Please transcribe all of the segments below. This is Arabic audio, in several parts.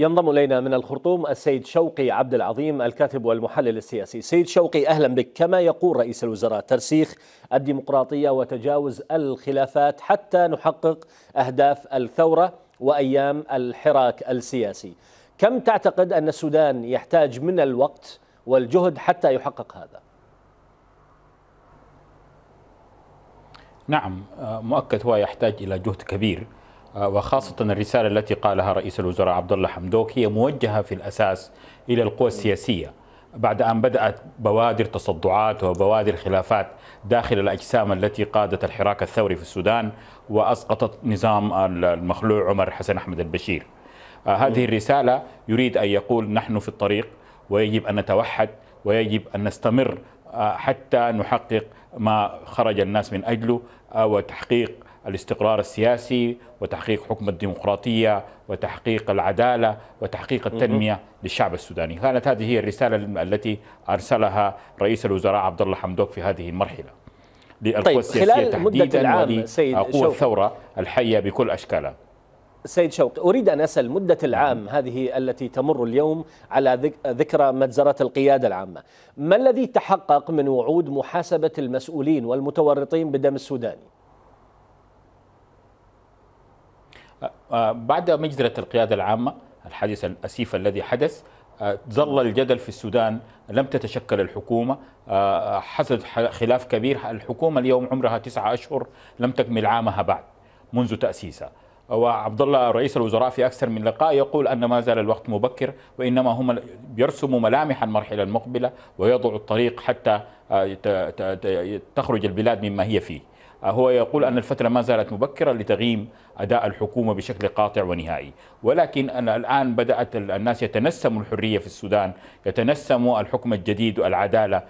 ينضم الينا من الخرطوم السيد شوقي عبد العظيم الكاتب والمحلل السياسي. سيد شوقي اهلا بك، كما يقول رئيس الوزراء ترسيخ الديمقراطيه وتجاوز الخلافات حتى نحقق اهداف الثوره وايام الحراك السياسي. كم تعتقد ان السودان يحتاج من الوقت والجهد حتى يحقق هذا؟ نعم آه، مؤكد هو يحتاج الى جهد كبير. آه، وخاصة الرسالة التي قالها رئيس الوزراء عبد الله حمدوك هي موجهة في الأساس إلى القوى السياسية بعد أن بدأت بوادر تصدعات وبوادر خلافات داخل الأجسام التي قادت الحراك الثوري في السودان وأسقطت نظام المخلوع عمر حسن أحمد البشير آه، هذه الرسالة يريد أن يقول نحن في الطريق ويجب أن نتوحد ويجب أن نستمر آه، حتى نحقق ما خرج الناس من أجله وتحقيق الاستقرار السياسي وتحقيق حكم الديمقراطية وتحقيق العدالة وتحقيق التنمية للشعب السوداني كانت هذه هي الرسالة التي أرسلها رئيس الوزراء عبد الله حمدوك في هذه المرحلة للقوى طيب السياسية خلال تحديدا مدة العام سيد قوى الثورة الحية بكل أشكالها سيد شوقي أريد أن أسأل مدة العام نعم. هذه التي تمر اليوم على ذكرى مجزرة القيادة العامة ما الذي تحقق من وعود محاسبة المسؤولين والمتورطين بدم السوداني؟ آه، بعد مجزرة القيادة العامة الحادث الأسيف الذي حدث آه، ظل الجدل في السودان لم تتشكل الحكومة آه، حصل خلاف كبير الحكومة اليوم عمرها تسعة أشهر لم تكمل عامها بعد منذ تأسيسها وعبد الله رئيس الوزراء في اكثر من لقاء يقول ان ما زال الوقت مبكر وانما هم يرسموا ملامح المرحله المقبله ويضعوا الطريق حتى تخرج البلاد مما هي فيه. هو يقول أن الفترة ما زالت مبكرة لتغييم أداء الحكومة بشكل قاطع ونهائي ولكن الآن بدأت الناس يتنسموا الحرية في السودان يتنسموا الحكم الجديد والعدالة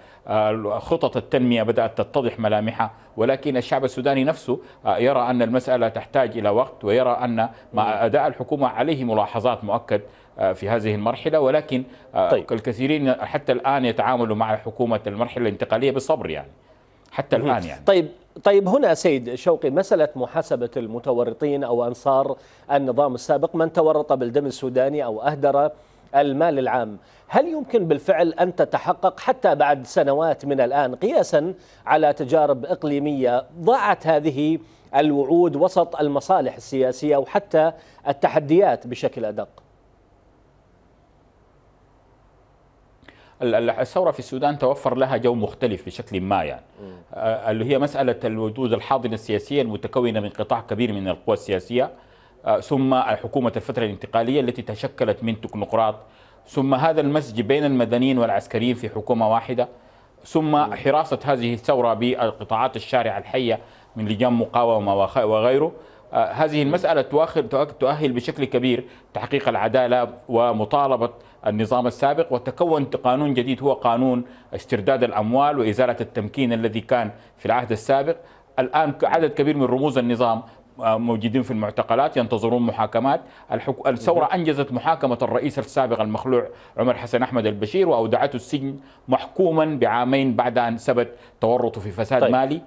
خطط التنمية بدأت تتضح ملامحها ولكن الشعب السوداني نفسه آه، يرى أن المسألة تحتاج إلى وقت ويرى أن ما أداء الحكومة عليه ملاحظات مؤكد آه، في هذه المرحلة ولكن آه، طيب. الكثيرين حتى الآن يتعاملوا مع حكومة المرحلة الانتقالية بصبر يعني حتى الآن يعني طيب طيب هنا سيد شوقي مسألة محاسبة المتورطين أو أنصار النظام السابق من تورط بالدم السوداني أو أهدر المال العام هل يمكن بالفعل أن تتحقق حتى بعد سنوات من الآن قياسا على تجارب إقليمية ضاعت هذه الوعود وسط المصالح السياسية وحتى التحديات بشكل أدق الثوره في السودان توفر لها جو مختلف بشكل ما يعني آه، اللي هي مساله الوجود الحاضنه السياسيه المتكونه من قطاع كبير من القوى السياسيه آه، ثم حكومه الفتره الانتقاليه التي تشكلت من تكنوقراط ثم هذا المزج بين المدنيين والعسكريين في حكومه واحده ثم حراسه هذه الثوره بالقطاعات الشارعه الحيه من لجان مقاومه وغيره آه، هذه المسألة تؤهل بشكل كبير تحقيق العدالة ومطالبة النظام السابق وتكون قانون جديد هو قانون استرداد الأموال وإزالة التمكين الذي كان في العهد السابق الآن عدد كبير من رموز النظام آه، موجودين في المعتقلات ينتظرون محاكمات الحكو... الثورة أنجزت محاكمة الرئيس السابق المخلوع عمر حسن أحمد البشير وأودعته السجن محكوما بعامين بعد أن ثبت تورطه في فساد طيب. مالي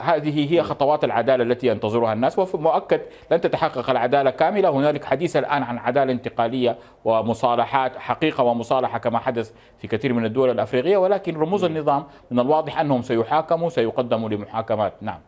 هذه هي نعم. خطوات العدالة التي ينتظرها الناس ومؤكد لن تتحقق العدالة كاملة هنالك حديث الآن عن عدالة انتقالية ومصالحات حقيقة ومصالحة كما حدث في كثير من الدول الأفريقية ولكن رموز نعم. النظام من الواضح أنهم سيحاكموا سيقدموا لمحاكمات نعم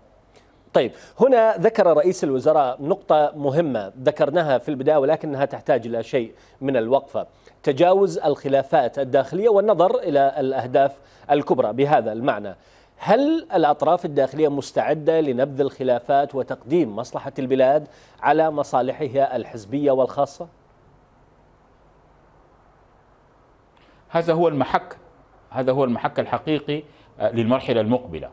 طيب هنا ذكر رئيس الوزراء نقطة مهمة ذكرناها في البداية ولكنها تحتاج إلى شيء من الوقفة تجاوز الخلافات الداخلية والنظر إلى الأهداف الكبرى بهذا المعنى هل الأطراف الداخلية مستعدة لنبذ الخلافات وتقديم مصلحة البلاد على مصالحها الحزبية والخاصة؟ هذا هو المحك هذا هو المحك الحقيقي آه، للمرحلة المقبلة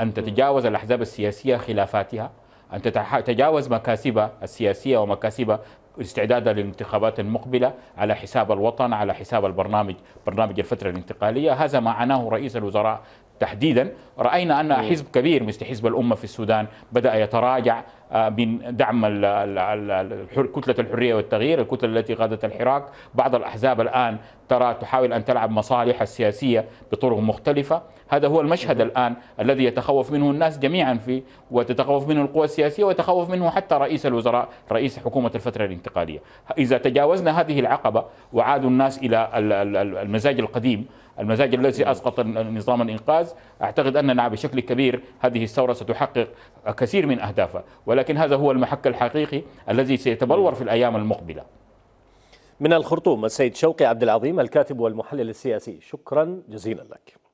أن تتجاوز الأحزاب السياسية خلافاتها أن تتجاوز مكاسبها السياسية ومكاسبها استعدادا للانتخابات المقبلة على حساب الوطن على حساب البرنامج برنامج الفترة الانتقالية هذا ما عناه رئيس الوزراء تحديدا راينا ان حزب كبير مثل حزب الامه في السودان بدا يتراجع آه، من دعم كتله الحريه والتغيير الكتله التي قادت الحراك بعض الاحزاب الان ترى تحاول ان تلعب مصالحها السياسيه بطرق مختلفه هذا هو المشهد الان الذي يتخوف منه الناس جميعا في وتتخوف منه القوى السياسيه وتخوف منه حتى رئيس الوزراء رئيس حكومه الفتره الانتقاليه اذا تجاوزنا هذه العقبه وعادوا الناس الى المزاج القديم المزاج الذي أسقط نظام الإنقاذ أعتقد أننا نعم، بشكل كبير هذه الثورة ستحقق كثير من أهدافها ولكن هذا هو المحك الحقيقي الذي سيتبلور في الأيام المقبلة من الخرطوم السيد شوقي عبد العظيم الكاتب والمحلل السياسي شكرا جزيلا لك